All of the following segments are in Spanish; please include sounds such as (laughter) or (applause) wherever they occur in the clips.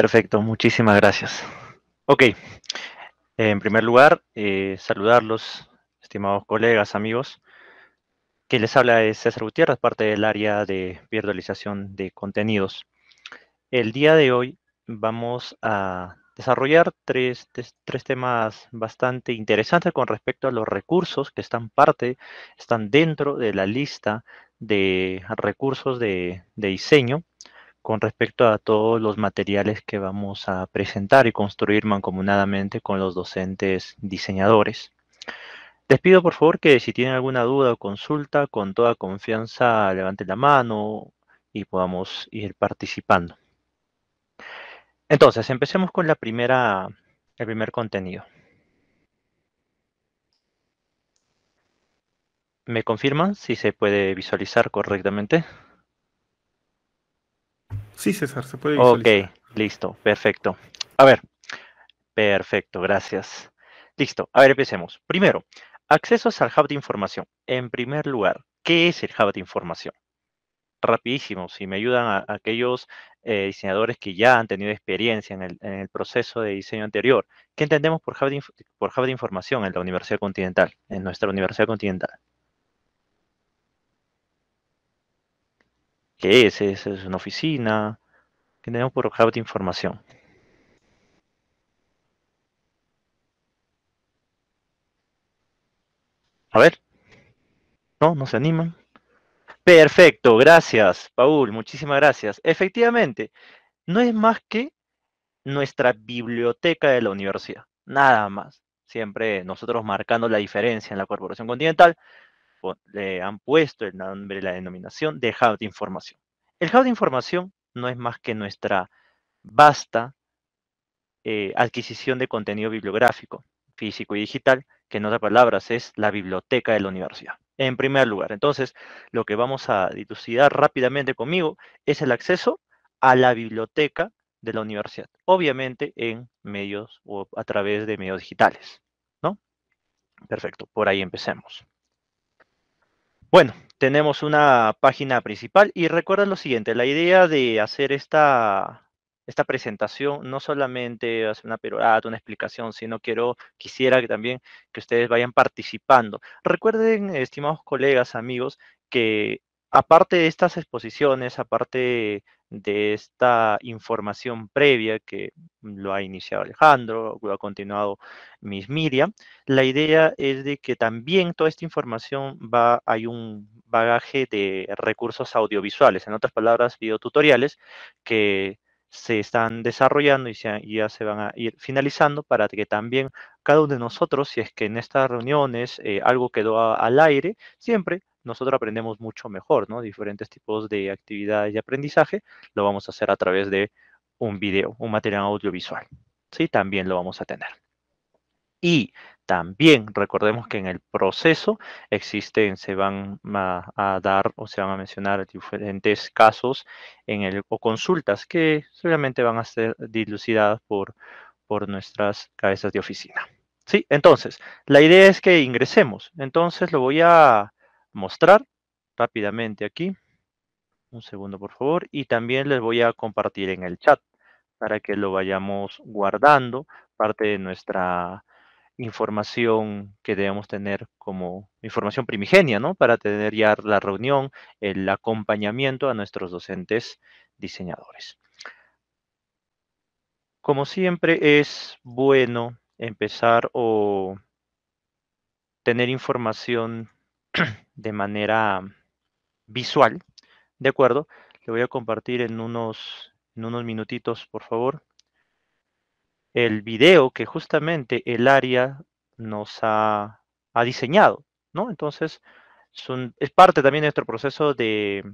Perfecto, muchísimas gracias. Ok, en primer lugar, eh, saludarlos, estimados colegas, amigos. Quien les habla es César Gutiérrez, parte del área de virtualización de contenidos. El día de hoy vamos a desarrollar tres, temas bastante interesantes con respecto a los recursos que están parte, están dentro de la lista de recursos de diseño con respecto a todos los materiales que vamos a presentar y construir mancomunadamente con los docentes diseñadores. Les pido por favor que si tienen alguna duda o consulta, con toda confianza levanten la mano y podamos ir participando. Entonces, empecemos con la primera, el primer contenido. ¿Me confirman si se puede visualizar correctamente? Sí, César, se puede visualizar. Ok, listo, perfecto. A ver, perfecto, gracias. Listo, a ver, empecemos. Primero, accesos al hub de información. En primer lugar, ¿qué es el hub de información? Rapidísimo, si me ayudan aquellos eh, diseñadores que ya han tenido experiencia en el, proceso de diseño anterior, ¿qué entendemos por hub, por hub de información en la Universidad Continental, en nuestra Universidad Continental? es, es, una oficina, que tenemos por hoja de información. A ver, no, no se animan. Perfecto, gracias, Paul, muchísimas gracias. Efectivamente, no es más que nuestra biblioteca de la universidad, nada más. Siempre nosotros marcando la diferencia en la Corporación Continental, le han puesto el nombre, la denominación de hub de información. El hub de información no es más que nuestra vasta eh, adquisición de contenido bibliográfico, físico y digital, que en otras palabras es la biblioteca de la universidad. En primer lugar, entonces, lo que vamos a dilucidar rápidamente conmigo es el acceso a la biblioteca de la universidad, obviamente en medios o a través de medios digitales, ¿no? Perfecto, por ahí empecemos. Bueno, tenemos una página principal y recuerden lo siguiente, la idea de hacer esta, esta presentación no solamente hacer una perorata, una explicación, sino quiero, quisiera que también que ustedes vayan participando. Recuerden, estimados colegas, amigos, que aparte de estas exposiciones, aparte de esta información previa que lo ha iniciado Alejandro, lo ha continuado Miss Miriam. La idea es de que también toda esta información va, hay un bagaje de recursos audiovisuales, en otras palabras, videotutoriales que se están desarrollando y ya se van a ir finalizando para que también cada uno de nosotros, si es que en estas reuniones eh, algo quedó al aire, siempre nosotros aprendemos mucho mejor, ¿no? Diferentes tipos de actividades y aprendizaje lo vamos a hacer a través de un video, un material audiovisual, ¿sí? También lo vamos a tener. Y también recordemos que en el proceso existen, se van a, dar o se van a mencionar diferentes casos en el, o consultas que solamente van a ser dilucidadas por, por nuestras cabezas de oficina. Sí, entonces, la idea es que ingresemos. Entonces lo voy a, mostrar rápidamente aquí. Un segundo, por favor. Y también les voy a compartir en el chat para que lo vayamos guardando, parte de nuestra información que debemos tener como información primigenia, ¿no? Para tener ya la reunión, el acompañamiento a nuestros docentes diseñadores. Como siempre, es bueno empezar o tener información (clears throat) de manera visual. ¿De acuerdo? Le voy a compartir en unos, en unos minutitos, por favor, el video que justamente el área nos ha, diseñado, ¿no? Entonces, es, es parte también de nuestro proceso de...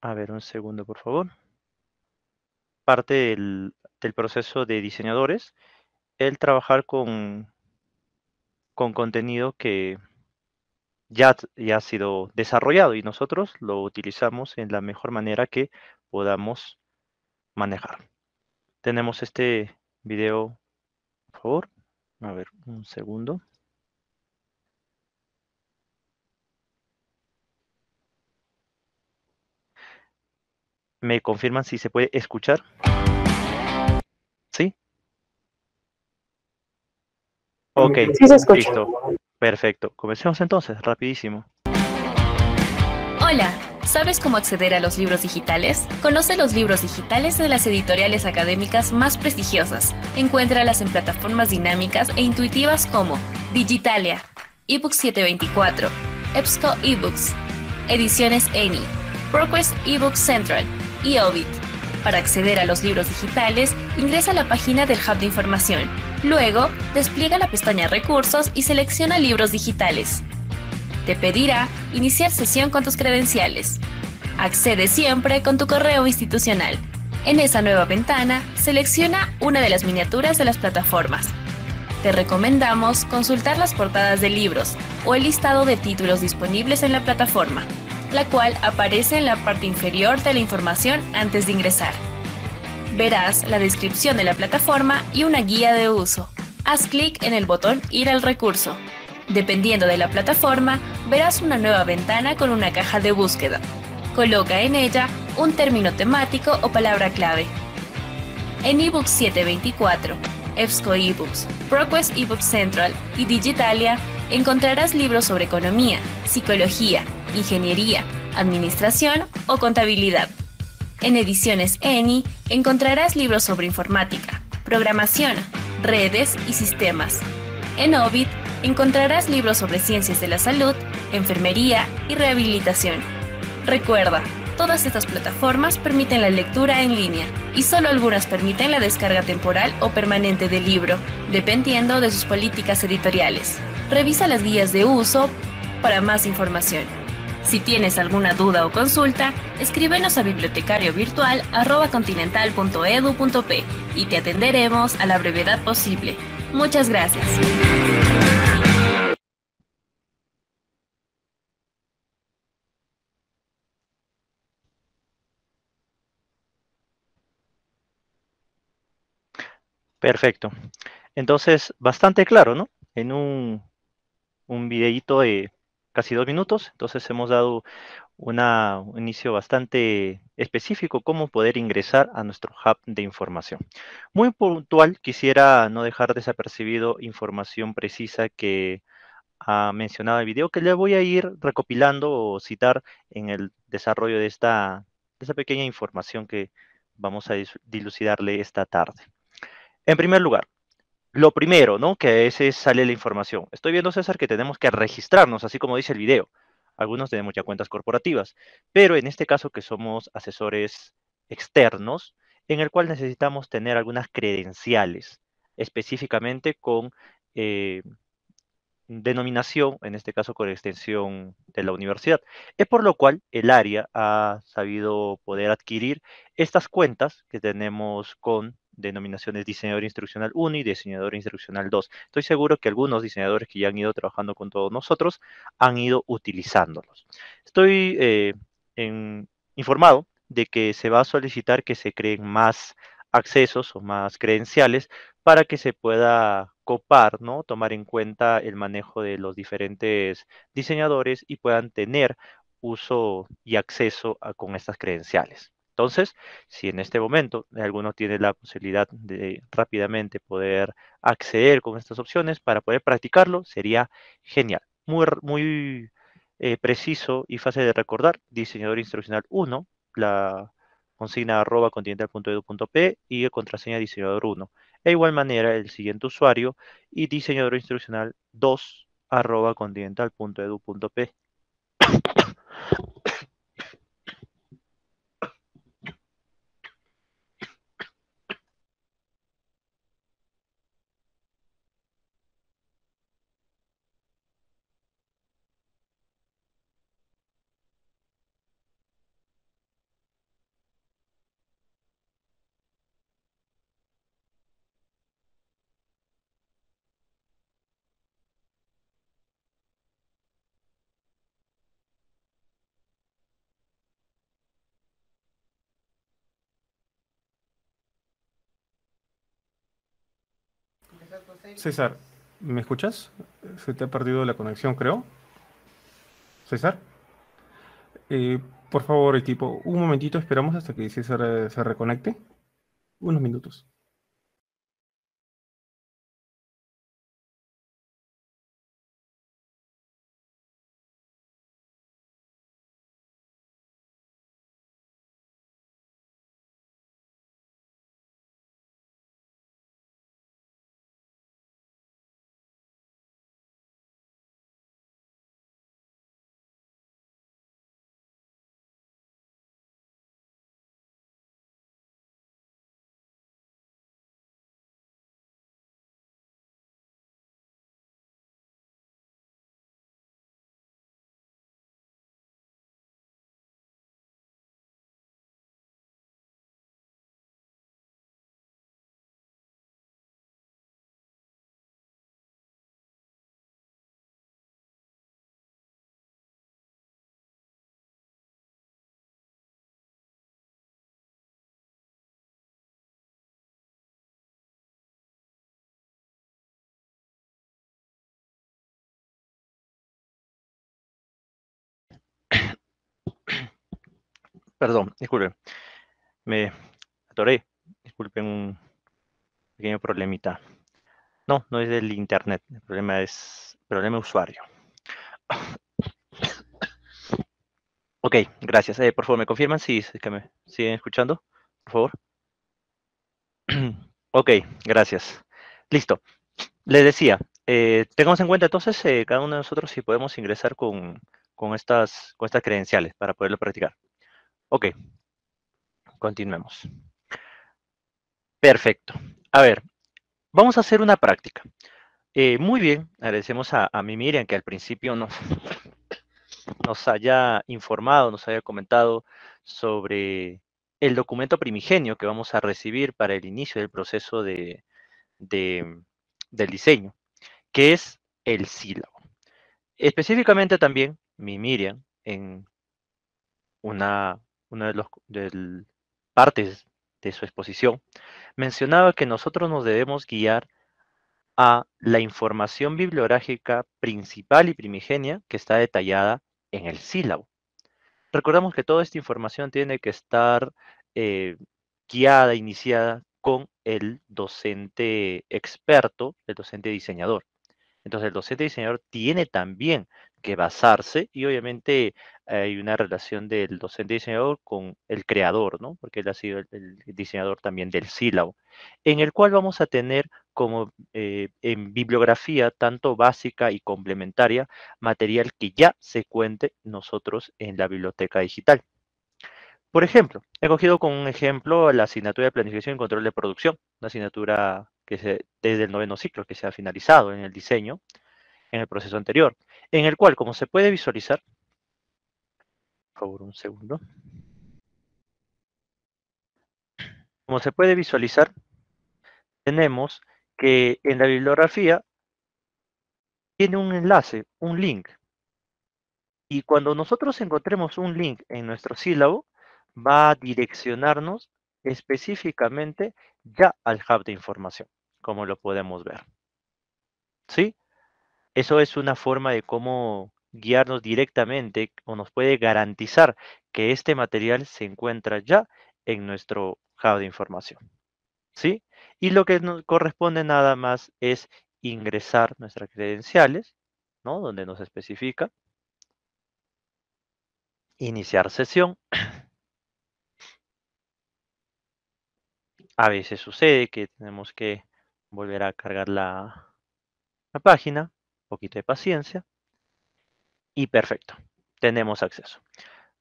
A ver, un segundo, por favor. Parte del proceso de diseñadores, el trabajar con, con contenido que ya, ya ha sido desarrollado y nosotros lo utilizamos en la mejor manera que podamos manejar. Tenemos este video, por favor. A ver, un segundo. ¿Me confirman si se puede escuchar? Ok, listo. Perfecto. Comencemos entonces, rapidísimo. Hola, ¿sabes cómo acceder a los libros digitales? Conoce los libros digitales de las editoriales académicas más prestigiosas. Encuéntralas en plataformas dinámicas e intuitivas como Digitalia, eBooks 724, EBSCO eBooks, Ediciones ENI, ProQuest eBooks Central y Ovid. Para acceder a los libros digitales, ingresa a la página del Hub de Información. Luego, despliega la pestaña Recursos y selecciona Libros digitales. Te pedirá iniciar sesión con tus credenciales. Accede siempre con tu correo institucional. En esa nueva ventana, selecciona una de las miniaturas de las plataformas. Te recomendamos consultar las portadas de libros o el listado de títulos disponibles en la plataforma la cual aparece en la parte inferior de la información antes de ingresar. Verás la descripción de la plataforma y una guía de uso. Haz clic en el botón Ir al recurso. Dependiendo de la plataforma, verás una nueva ventana con una caja de búsqueda. Coloca en ella un término temático o palabra clave. En eBooks 724, EBSCO eBooks, ProQuest eBooks Central y Digitalia encontrarás libros sobre economía, psicología, ingeniería, administración o contabilidad. En Ediciones ENI encontrarás libros sobre informática, programación, redes y sistemas. En Ovid encontrarás libros sobre ciencias de la salud, enfermería y rehabilitación. Recuerda, todas estas plataformas permiten la lectura en línea y solo algunas permiten la descarga temporal o permanente del libro, dependiendo de sus políticas editoriales. Revisa las guías de uso para más información. Si tienes alguna duda o consulta, escríbenos a bibliotecariovirtual.continental.edu.p y te atenderemos a la brevedad posible. Muchas gracias. Perfecto. Entonces, bastante claro, ¿no? En un, un videíto de casi dos minutos, entonces hemos dado un inicio bastante específico, cómo poder ingresar a nuestro hub de información. Muy puntual, quisiera no dejar desapercibido información precisa que ha mencionado el video, que le voy a ir recopilando o citar en el desarrollo de esta, de esta pequeña información que vamos a dilucidarle esta tarde. En primer lugar, lo primero, ¿no? Que a veces sale la información. Estoy viendo, César, que tenemos que registrarnos, así como dice el video. Algunos tenemos ya cuentas corporativas, pero en este caso que somos asesores externos, en el cual necesitamos tener algunas credenciales, específicamente con eh, denominación, en este caso con extensión de la universidad. Es por lo cual el área ha sabido poder adquirir estas cuentas que tenemos con denominaciones diseñador instruccional 1 y diseñador instruccional 2. Estoy seguro que algunos diseñadores que ya han ido trabajando con todos nosotros han ido utilizándolos. Estoy eh, informado de que se va a solicitar que se creen más accesos o más credenciales para que se pueda copar, ¿no? Tomar en cuenta el manejo de los diferentes diseñadores y puedan tener uso y acceso con estas credenciales. Entonces, si en este momento alguno tiene la posibilidad de rápidamente poder acceder con estas opciones para poder practicarlo, sería genial. Muy, muy eh, preciso y fácil de recordar, diseñador instruccional 1, la consigna arroba continental.edu.p y contraseña diseñador 1. E igual manera el siguiente usuario y diseñador instruccional 2 arroba continental.edu.p. César, ¿me escuchas? Se te ha perdido la conexión, creo. César. Eh, por favor, equipo, un momentito, esperamos hasta que César eh, se reconecte. Unos minutos. Perdón, disculpen. Me atoré. Disculpen un pequeño problemita. No, no es del internet. El problema es problema usuario. (coughs) ok, gracias. Eh, por favor, ¿me confirman si me siguen escuchando? Por favor. (coughs) ok, gracias. Listo. Les decía, eh, tengamos en cuenta entonces eh, cada uno de nosotros si podemos ingresar con, estas, con estas credenciales para poderlo practicar. Ok, continuemos. Perfecto. A ver, vamos a hacer una práctica. Eh, muy bien, agradecemos a, mi Miriam que al principio nos, (coughs) nos haya informado, nos haya comentado sobre el documento primigenio que vamos a recibir para el inicio del proceso de, del diseño, que es el sílabo. Específicamente también, mi Miriam, en una una de las partes de su exposición, mencionaba que nosotros nos debemos guiar a la información bibliográfica principal y primigenia que está detallada en el sílabo. Recordamos que toda esta información tiene que estar eh, guiada, iniciada con el docente experto, el docente diseñador. Entonces el docente diseñador tiene también que basarse y obviamente hay una relación del docente diseñador con el creador, ¿no? Porque él ha sido el, diseñador también del sílabo, en el cual vamos a tener como eh, en bibliografía, tanto básica y complementaria, material que ya se cuente nosotros en la biblioteca digital. Por ejemplo, he cogido con un ejemplo la asignatura de planificación y control de producción, una asignatura que se, desde el noveno ciclo que se ha finalizado en el diseño, en el proceso anterior, en el cual, como se puede visualizar, por favor, un segundo. Como se puede visualizar, tenemos que en la bibliografía tiene un enlace, un link. Y cuando nosotros encontremos un link en nuestro sílabo, va a direccionarnos específicamente ya al hub de información, como lo podemos ver. ¿Sí? Eso es una forma de cómo guiarnos directamente o nos puede garantizar que este material se encuentra ya en nuestro hub de información. ¿Sí? Y lo que nos corresponde nada más es ingresar nuestras credenciales, ¿no? Donde nos especifica. Iniciar sesión. A veces sucede que tenemos que volver a cargar la, la página poquito de paciencia. Y perfecto, tenemos acceso.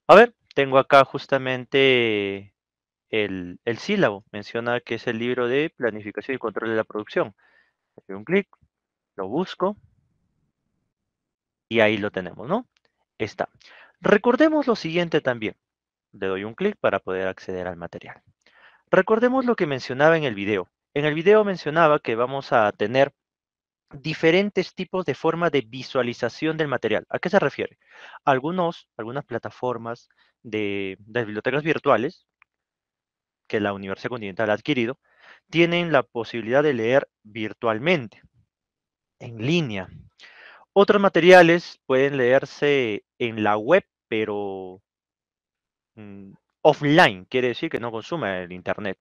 A ver, tengo acá justamente el, sílabo. Menciona que es el libro de planificación y control de la producción. Le doy un clic, lo busco. Y ahí lo tenemos, ¿no? Está. Recordemos lo siguiente también. Le doy un clic para poder acceder al material. Recordemos lo que mencionaba en el video. En el video mencionaba que vamos a tener diferentes tipos de forma de visualización del material. ¿A qué se refiere? Algunos, algunas plataformas de, de bibliotecas virtuales que la Universidad Continental ha adquirido, tienen la posibilidad de leer virtualmente, en línea. Otros materiales pueden leerse en la web, pero mm, offline, quiere decir que no consume el Internet.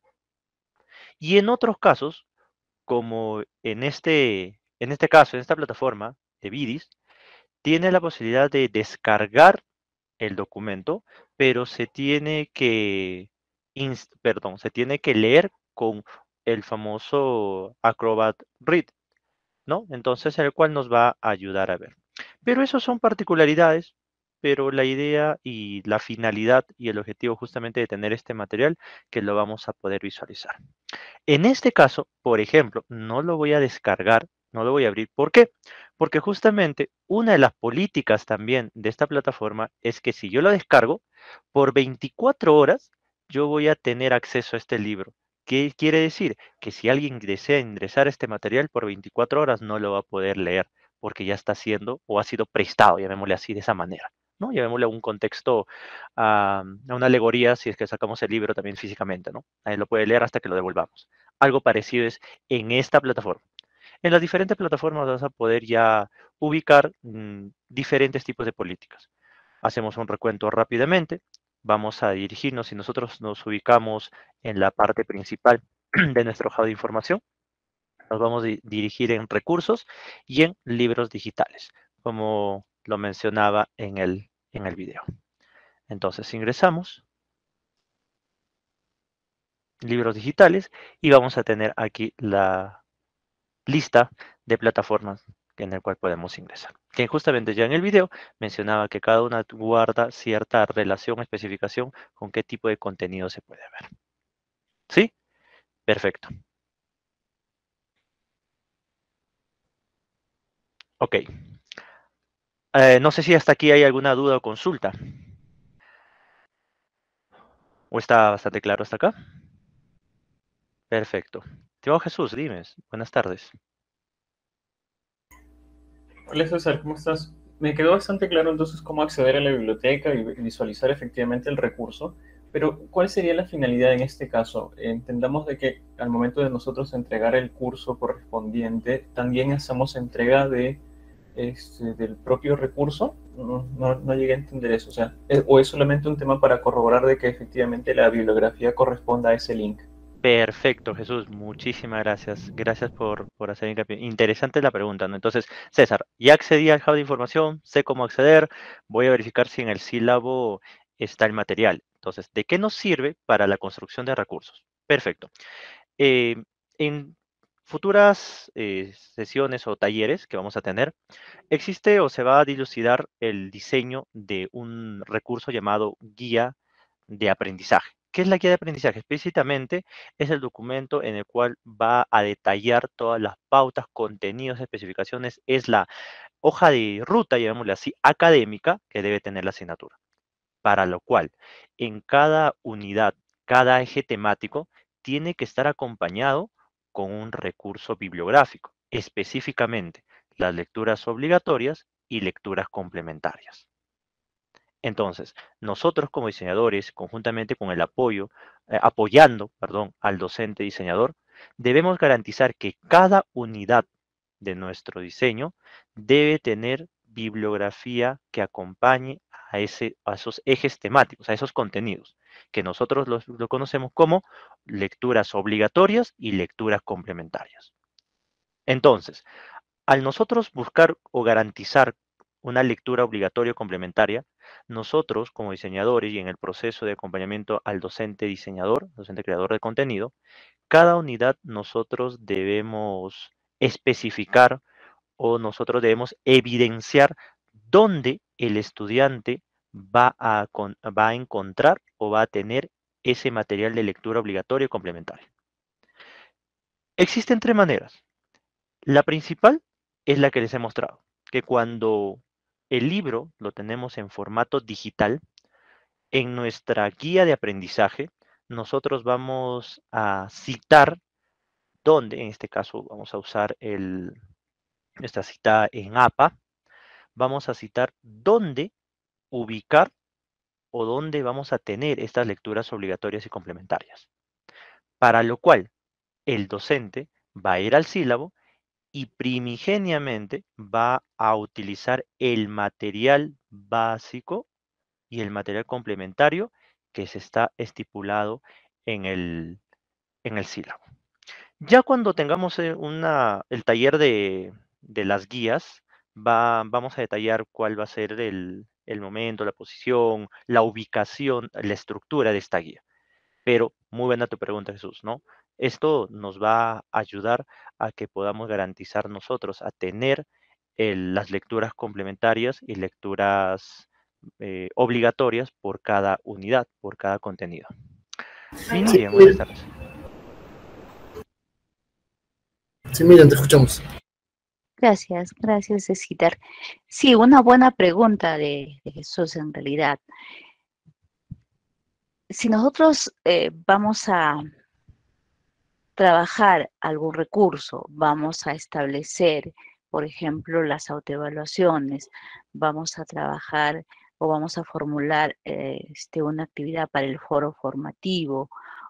Y en otros casos, como en este en este caso, en esta plataforma de Vidis, tiene la posibilidad de descargar el documento, pero se tiene que, perdón, se tiene que leer con el famoso Acrobat Read, ¿no? Entonces, el cual nos va a ayudar a ver. Pero eso son particularidades, pero la idea y la finalidad y el objetivo justamente de tener este material que lo vamos a poder visualizar. En este caso, por ejemplo, no lo voy a descargar no lo voy a abrir. ¿Por qué? Porque justamente una de las políticas también de esta plataforma es que si yo lo descargo, por 24 horas yo voy a tener acceso a este libro. ¿Qué quiere decir? Que si alguien desea ingresar este material por 24 horas no lo va a poder leer porque ya está siendo o ha sido prestado, llamémosle así, de esa manera. ¿no? Llamémosle a un contexto, a, una alegoría, si es que sacamos el libro también físicamente, ¿no? Nadie lo puede leer hasta que lo devolvamos. Algo parecido es en esta plataforma. En las diferentes plataformas vas a poder ya ubicar mm, diferentes tipos de políticas. Hacemos un recuento rápidamente. Vamos a dirigirnos, si nosotros nos ubicamos en la parte principal (clears throat) de nuestro hoja de información, nos vamos a dirigir en recursos y en libros digitales, como lo mencionaba en el, en el video. Entonces ingresamos libros digitales y vamos a tener aquí la, lista de plataformas en el cual podemos ingresar. Que justamente ya en el video mencionaba que cada una guarda cierta relación, especificación con qué tipo de contenido se puede ver. ¿Sí? Perfecto. Ok. Eh, no sé si hasta aquí hay alguna duda o consulta. ¿O está bastante claro hasta acá? Perfecto. Diego Jesús, dime, buenas tardes. Hola César, ¿cómo estás? Me quedó bastante claro entonces cómo acceder a la biblioteca y visualizar efectivamente el recurso, pero ¿cuál sería la finalidad en este caso? Entendamos de que al momento de nosotros entregar el curso correspondiente, también hacemos entrega de este, del propio recurso. No, llegué a entender eso, o sea, o es solamente un tema para corroborar de que efectivamente la bibliografía corresponda a ese link. Perfecto, Jesús. Muchísimas gracias. Gracias por, por hacer hincapié. Interesante la pregunta, ¿no? Entonces, César, ya accedí al hub de información, sé cómo acceder, voy a verificar si en el sílabo está el material. Entonces, ¿de qué nos sirve para la construcción de recursos? Perfecto. Eh, en futuras eh, sesiones o talleres que vamos a tener, existe o se va a dilucidar el diseño de un recurso llamado guía de aprendizaje. ¿Qué es la guía de aprendizaje? Explícitamente es el documento en el cual va a detallar todas las pautas, contenidos, especificaciones. Es la hoja de ruta, llamémosle así, académica que debe tener la asignatura. Para lo cual, en cada unidad, cada eje temático, tiene que estar acompañado con un recurso bibliográfico, específicamente las lecturas obligatorias y lecturas complementarias. Entonces, nosotros como diseñadores, conjuntamente con el apoyo, eh, apoyando, perdón, al docente diseñador, debemos garantizar que cada unidad de nuestro diseño debe tener bibliografía que acompañe a, ese, a esos ejes temáticos, a esos contenidos, que nosotros lo conocemos como lecturas obligatorias y lecturas complementarias. Entonces, al nosotros buscar o garantizar una lectura obligatoria o complementaria, nosotros como diseñadores y en el proceso de acompañamiento al docente diseñador, docente creador de contenido, cada unidad nosotros debemos especificar o nosotros debemos evidenciar dónde el estudiante va a, encontrar o va a tener ese material de lectura obligatorio y complementario. Existen tres maneras. La principal es la que les he mostrado, que cuando el libro lo tenemos en formato digital. En nuestra guía de aprendizaje, nosotros vamos a citar dónde, en este caso vamos a usar el, nuestra cita en APA, vamos a citar dónde ubicar o dónde vamos a tener estas lecturas obligatorias y complementarias. Para lo cual, el docente va a ir al sílabo y primigeniamente va a utilizar el material básico y el material complementario que se está estipulado en el, en el sílabo. Ya cuando tengamos eh, el taller de, las guías, vamos a detallar cuál va a ser el momento, la posición, la ubicación, la estructura de esta guía. Pero muy buena tu pregunta, Jesús, ¿no? Esto nos va a ayudar a que podamos garantizar nosotros a tener eh, las lecturas complementarias y lecturas eh, obligatorias por cada unidad, por cada contenido. Sí, muy buenas tardes. Sí, Miriam, te escuchamos. Gracias, gracias, César. Sí, una buena pregunta de, Jesús en realidad. Si nosotros eh, vamos a trabajar algún recurso, vamos a establecer, por ejemplo, las autoevaluaciones, vamos a trabajar o vamos a formular eh, este, una actividad para el foro formativo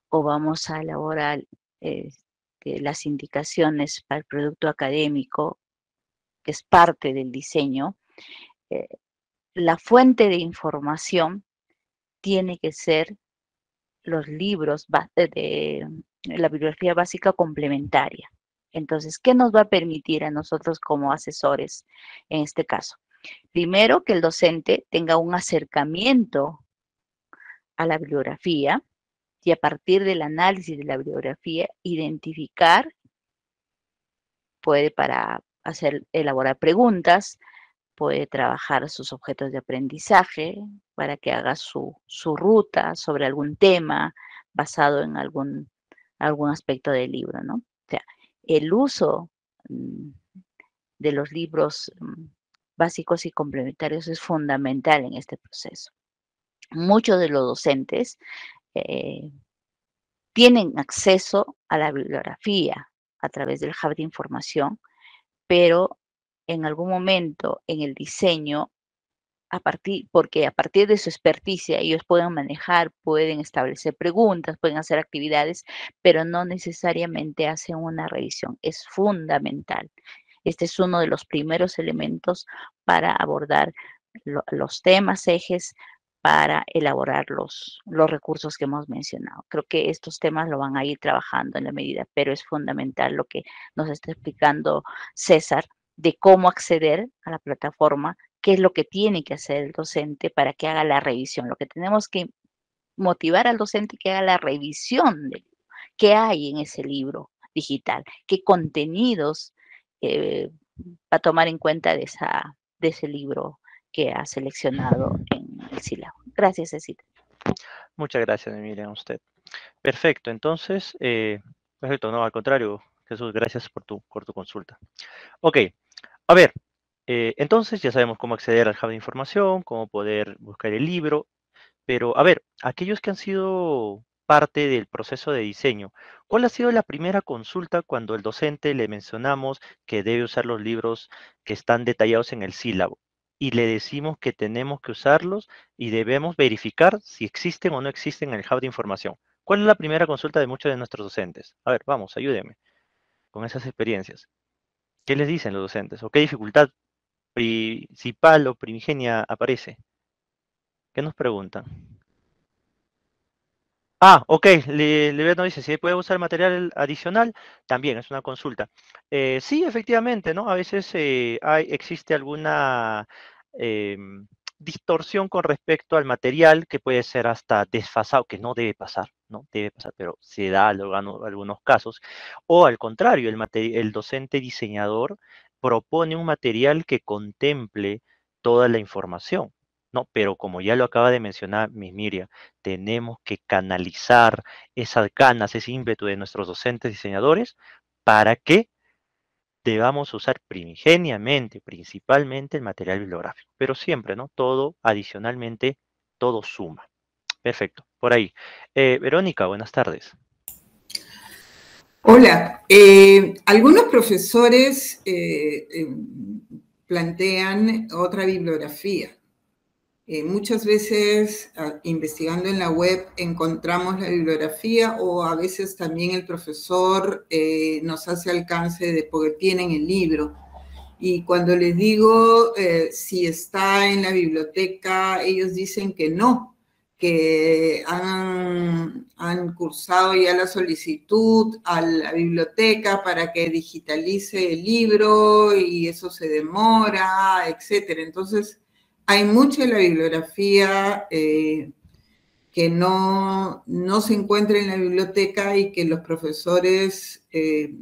o vamos a elaborar este, las indicaciones para el producto académico, que es parte del diseño, eh, la fuente de información tiene que ser los libros de, la bibliografía básica complementaria. Entonces, ¿qué nos va a permitir a nosotros como asesores en este caso? Primero, que el docente tenga un acercamiento a la bibliografía y a partir del análisis de la bibliografía, identificar, puede para hacer, elaborar preguntas, puede trabajar sus objetos de aprendizaje para que haga su, su ruta sobre algún tema basado en algún algún aspecto del libro, ¿no? O sea, el uso mm, de los libros mm, básicos y complementarios es fundamental en este proceso. Muchos de los docentes eh, tienen acceso a la bibliografía a través del hub de información, pero en algún momento en el diseño a partir, porque a partir de su experticia ellos pueden manejar, pueden establecer preguntas, pueden hacer actividades, pero no necesariamente hacen una revisión. Es fundamental. Este es uno de los primeros elementos para abordar los temas, ejes, para elaborar los, los recursos que hemos mencionado. Creo que estos temas lo van a ir trabajando en la medida, pero es fundamental lo que nos está explicando César de cómo acceder a la plataforma qué es lo que tiene que hacer el docente para que haga la revisión. Lo que tenemos que motivar al docente que haga la revisión de qué hay en ese libro digital, qué contenidos eh, va a tomar en cuenta de, esa, de ese libro que ha seleccionado en el sílabo. Gracias, Cecita. Muchas gracias, Emilia, a usted. Perfecto, entonces, eh, perfecto, no, al contrario, Jesús, gracias por tu, por tu consulta. Ok, a ver, eh, entonces ya sabemos cómo acceder al hub de información, cómo poder buscar el libro, pero a ver, aquellos que han sido parte del proceso de diseño, ¿cuál ha sido la primera consulta cuando el docente le mencionamos que debe usar los libros que están detallados en el sílabo? y le decimos que tenemos que usarlos y debemos verificar si existen o no existen en el hub de información. ¿Cuál es la primera consulta de muchos de nuestros docentes? A ver, vamos, ayúdeme con esas experiencias. ¿Qué les dicen los docentes o qué dificultad principal o primigenia aparece. ¿Qué nos preguntan? Ah, ok, Liberto le, dice, si puede usar material adicional, también es una consulta. Eh, sí, efectivamente, ¿no? A veces eh, hay, existe alguna em, distorsión con respecto al material que puede ser hasta desfasado, que no debe pasar, ¿no? Debe pasar, pero se da en algunos casos. O al contrario, el, el docente diseñador propone un material que contemple toda la información. No, pero como ya lo acaba de mencionar Miss Miria, tenemos que canalizar esas ganas, ese ímpetu de nuestros docentes diseñadores para que debamos usar primigeniamente, principalmente el material bibliográfico, pero siempre, ¿no? Todo adicionalmente, todo suma. Perfecto, por ahí. Eh, Verónica, buenas tardes. Hola, eh, algunos profesores eh, em, plantean otra bibliografía. Eh, muchas veces ah, investigando en la web encontramos la bibliografía o a veces también el profesor nos hace alcance de porque tienen el libro. Y cuando les digo si está en la biblioteca, ellos dicen que no, que han, han, cursado ya la solicitud a la biblioteca para que digitalice el libro y eso se demora, etc. Entonces, hay mucha de la bibliografía eh, que no, se encuentra en la biblioteca y que los profesores eh,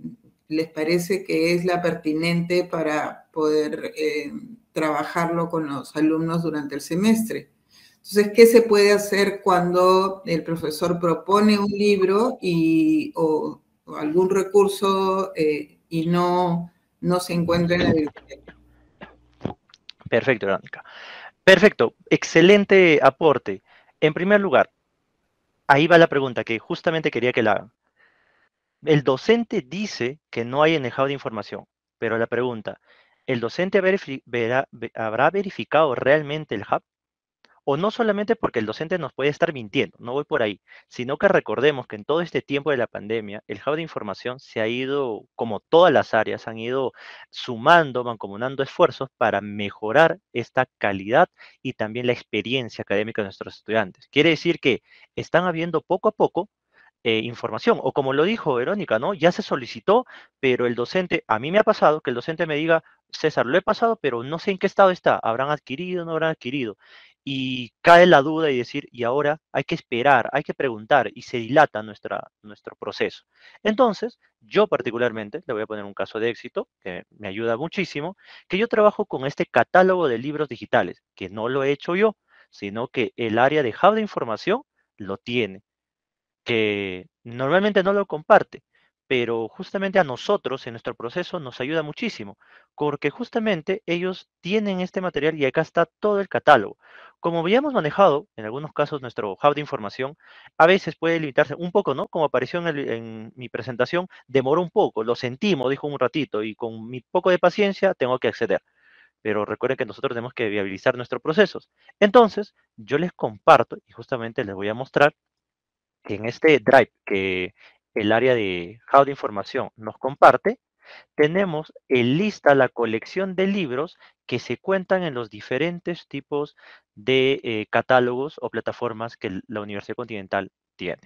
les parece que es la pertinente para poder eh, trabajarlo con los alumnos durante el semestre. Entonces, ¿qué se puede hacer cuando el profesor propone un libro y, o, algún recurso eh, y no, no se encuentra en la biblioteca? Perfecto, Verónica. Perfecto, excelente aporte. En primer lugar, ahí va la pregunta que justamente quería que la hagan. El docente dice que no hay enejado de información, pero la pregunta, ¿el docente habrá verificado realmente el hub? o no solamente porque el docente nos puede estar mintiendo, no voy por ahí, sino que recordemos que en todo este tiempo de la pandemia, el hub de información se ha ido, como todas las áreas, han ido sumando, mancomunando esfuerzos para mejorar esta calidad y también la experiencia académica de nuestros estudiantes. Quiere decir que están habiendo poco a poco eh, información. O como lo dijo Verónica, ¿no? Ya se solicitó, pero el docente, a mí me ha pasado que el docente me diga, César, lo he pasado, pero no sé en qué estado está, habrán adquirido, no habrán adquirido y cae la duda y decir, y ahora hay que esperar, hay que preguntar y se dilata nuestro proceso. Entonces, yo particularmente, le voy a poner un caso de éxito que me ayuda muchísimo, que yo trabajo con este catálogo de libros digitales, que no lo he hecho yo, sino que el área de hub de información lo tiene, que normalmente no lo comparte, pero justamente a nosotros en nuestro proceso nos ayuda muchísimo, porque justamente ellos tienen este material y acá está todo el catálogo. Como habíamos manejado, en algunos casos, nuestro hub de información, a veces puede limitarse un poco, ¿no? Como apareció en, mi presentación, demoró un poco, lo sentimos, dijo un ratito, y con mi poco de paciencia tengo que acceder. Pero recuerden que nosotros tenemos que viabilizar nuestros procesos. Entonces, yo les comparto y justamente les voy a mostrar en este drive que el área de How de Información nos comparte, tenemos en lista la colección de libros que se cuentan en los diferentes tipos de eh, catálogos o plataformas que la Universidad Continental tiene.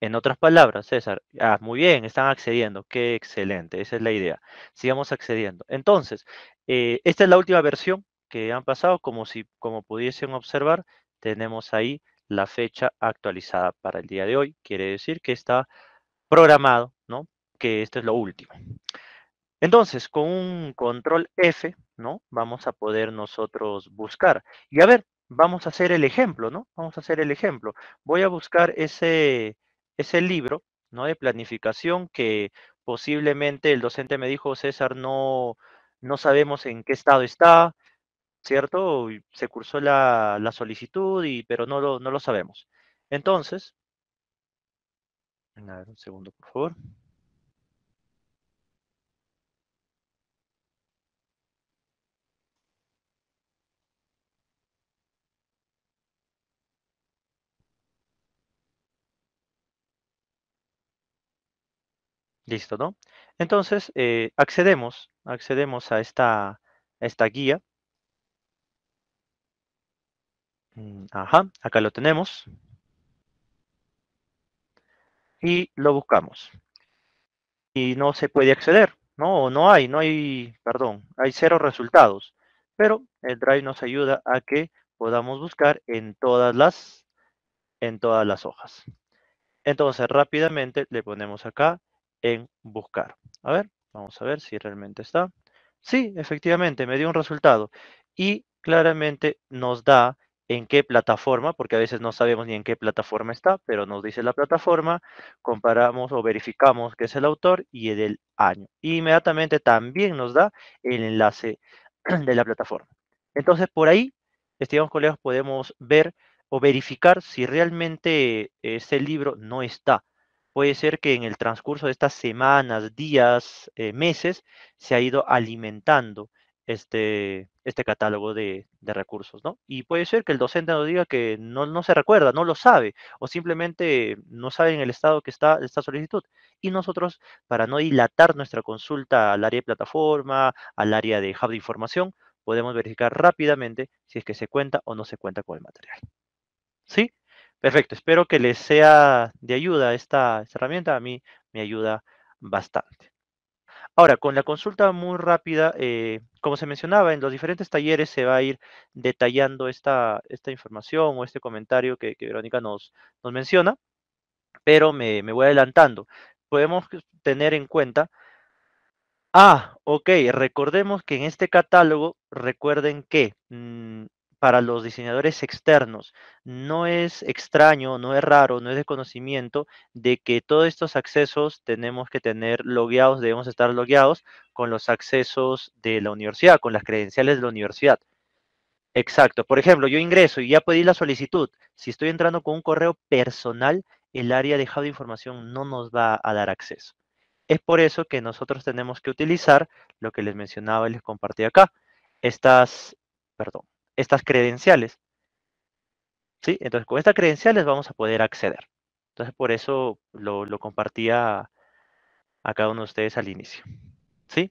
En otras palabras, César, ah, muy bien, están accediendo, qué excelente, esa es la idea. Sigamos accediendo. Entonces, eh, esta es la última versión que han pasado, como, si, como pudiesen observar, tenemos ahí la fecha actualizada para el día de hoy. Quiere decir que está programado, ¿no? Que esto es lo último. Entonces, con un control F, ¿no? Vamos a poder nosotros buscar. Y a ver, vamos a hacer el ejemplo, ¿no? Vamos a hacer el ejemplo. Voy a buscar ese, ese libro, ¿no? De planificación que posiblemente el docente me dijo, César, no, no sabemos en qué estado está, ¿cierto? Se cursó la, la solicitud, y, pero no no lo sabemos. Entonces, un segundo, por favor. Listo, ¿no? Entonces, eh, accedemos, accedemos a esta, a esta guía. Mm, ajá, acá lo tenemos y lo buscamos. Y no se puede acceder, ¿no? No hay, no hay, perdón, hay cero resultados. Pero el Drive nos ayuda a que podamos buscar en todas las, en todas las hojas. Entonces, rápidamente le ponemos acá en buscar. A ver, vamos a ver si realmente está. Sí, efectivamente, me dio un resultado. Y claramente nos da en qué plataforma, porque a veces no sabemos ni en qué plataforma está, pero nos dice la plataforma, comparamos o verificamos que es el autor y el año. inmediatamente también nos da el enlace (clears throat) de la plataforma. Entonces, por ahí, estimados colegas, podemos ver o verificar si realmente ese libro no está. Puede ser que en el transcurso de estas semanas, días, eh, meses, se ha ido alimentando este, este catálogo de, recursos, ¿no? Y puede ser que el docente nos diga que no, no, se recuerda, no lo sabe, o simplemente no sabe en el estado que está esta solicitud. Y nosotros, para no dilatar nuestra consulta al área de plataforma, al área de hub de información, podemos verificar rápidamente si es que se cuenta o no se cuenta con el material. ¿Sí? Perfecto, espero que les sea de ayuda esta, esta herramienta, a mí me ayuda bastante. Ahora, con la consulta muy rápida, eh, como se mencionaba, en los diferentes talleres se va a ir detallando esta, esta información o este comentario que, Verónica nos, menciona, pero me, voy adelantando. Podemos tener en cuenta Ah, ok, recordemos que en este catálogo, recuerden que mm, para los diseñadores externos. No es extraño, no es raro, no es de conocimiento de que todos estos accesos tenemos que tener logueados, debemos estar logueados con los accesos de la universidad, con las credenciales de la universidad. Exacto. Por ejemplo, yo ingreso y ya pedí la solicitud. Si estoy entrando con un correo personal, el área de de información no nos va a dar acceso. Es por eso que nosotros tenemos que utilizar lo que les mencionaba y les compartí acá. Estas, perdón, estas credenciales. ¿Sí? Entonces, con estas credenciales vamos a poder acceder. Entonces, por eso lo, compartía a cada uno de ustedes al inicio. ¿Sí?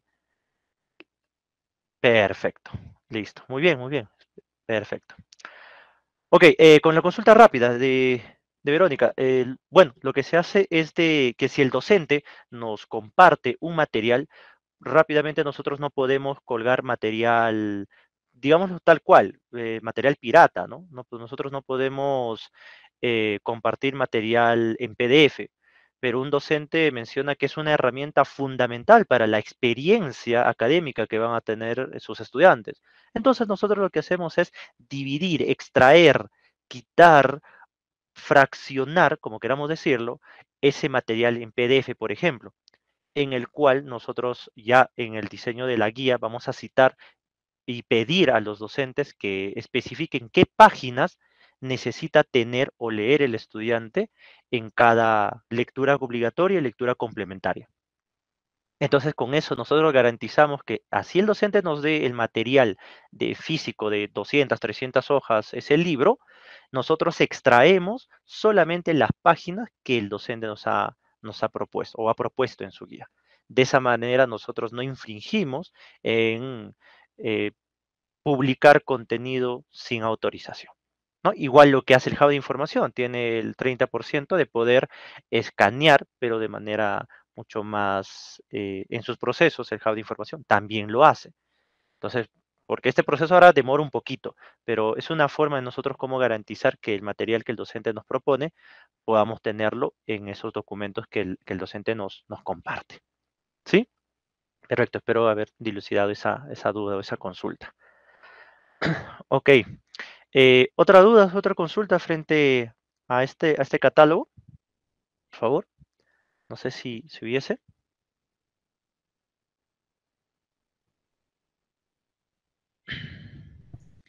Perfecto. Listo. Muy bien, muy bien. Perfecto. Ok, eh, con la consulta rápida de, Verónica, bueno, lo que se hace es de que si el docente nos comparte un material, rápidamente nosotros no podemos colgar material digámoslo tal cual, eh, material pirata, ¿no? Pues, nosotros no podemos eh, compartir material en PDF, pero un docente menciona que es una herramienta fundamental para la experiencia académica que van a tener eh, sus estudiantes. Entonces nosotros lo que hacemos es dividir, extraer, quitar, fraccionar, como queramos decirlo, ese material en PDF, por ejemplo en el cual nosotros ya en el diseño de la guía vamos a citar y pedir a los docentes que especifiquen qué páginas necesita tener o leer el estudiante en cada lectura obligatoria y lectura complementaria. Entonces, con eso nosotros garantizamos que así el docente nos dé el material de físico de 200, 300 hojas, ese libro, nosotros extraemos solamente las páginas que el docente nos nos ha propuesto o ha propuesto en su guía. De esa manera nosotros no infringimos en eh, publicar contenido sin autorización. ¿no? Igual lo que hace el hub de información, tiene el 30% de poder escanear, pero de manera mucho más eh, en sus procesos, el hub de información también lo hace. Entonces, porque este proceso ahora demora un poquito, pero es una forma de nosotros cómo garantizar que el material que el docente nos propone podamos tenerlo en esos documentos que el, docente nos, nos comparte. ¿Sí? Perfecto, espero haber dilucidado esa, duda o esa consulta. (clears throat) ok. Eh, ¿Otra duda, otra consulta frente a este, a este catálogo? Por favor. No sé si, si hubiese.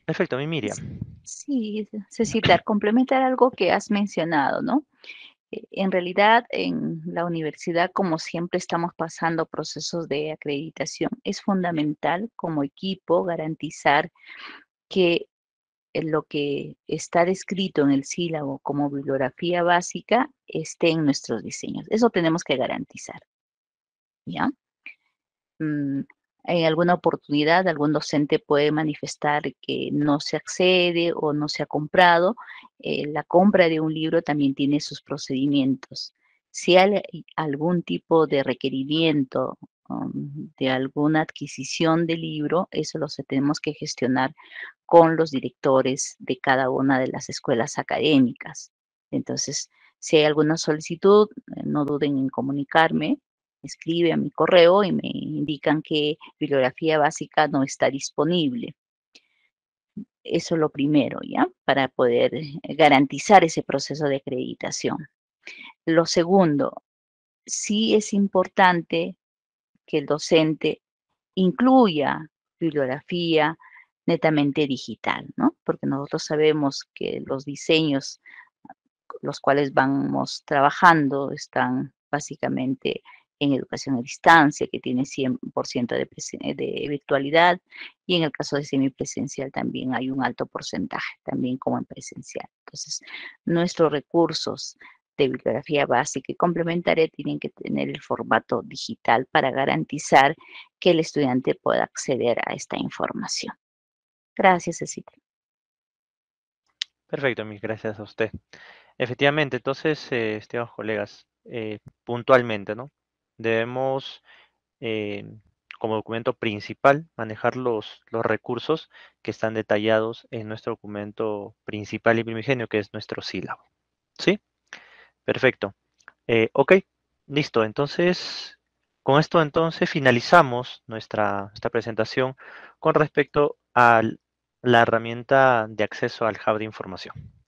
Perfecto, mi Miriam. Sí, necesitar complementar algo que has mencionado, ¿no? Eh, en realidad, en la universidad, como siempre, estamos pasando procesos de acreditación. Es fundamental como equipo garantizar que eh, lo que está descrito en el sílabo como bibliografía básica esté en nuestros diseños. Eso tenemos que garantizar. ¿Ya? Mm, en eh, alguna oportunidad algún docente puede manifestar que no se accede o no se ha comprado. Eh, la compra de un libro también tiene sus procedimientos. Si hay algún tipo de requerimiento um, de alguna adquisición de libro, eso lo tenemos que gestionar con los directores de cada una de las escuelas académicas. Entonces, si hay alguna solicitud, eh, no duden en comunicarme escribe a mi correo y me indican que bibliografía básica no está disponible. Eso es lo primero, ¿ya? Para poder eh, garantizar ese proceso de acreditación. Lo segundo, sí es importante que el docente incluya bibliografía netamente digital, ¿no? Porque nosotros sabemos que los diseños los cuales vamos trabajando están básicamente en educación a distancia, que tiene 100% de, virtualidad, y en el caso de semipresencial también hay un alto porcentaje, también como en presencial. Entonces, nuestros recursos de bibliografía básica y complementaria tienen que tener el formato digital para garantizar que el estudiante pueda acceder a esta información. Gracias, Cecilia. Perfecto, mis gracias a usted. Efectivamente, entonces, eh, estimados colegas, eh, puntualmente, ¿no? debemos, eh, como documento principal, manejar los, recursos que están detallados en nuestro documento principal y primigenio, que es nuestro sílabo. ¿Sí? Perfecto. Eh, ok, listo. Entonces, con esto entonces finalizamos nuestra, esta presentación con respecto a la herramienta de acceso al hub de información.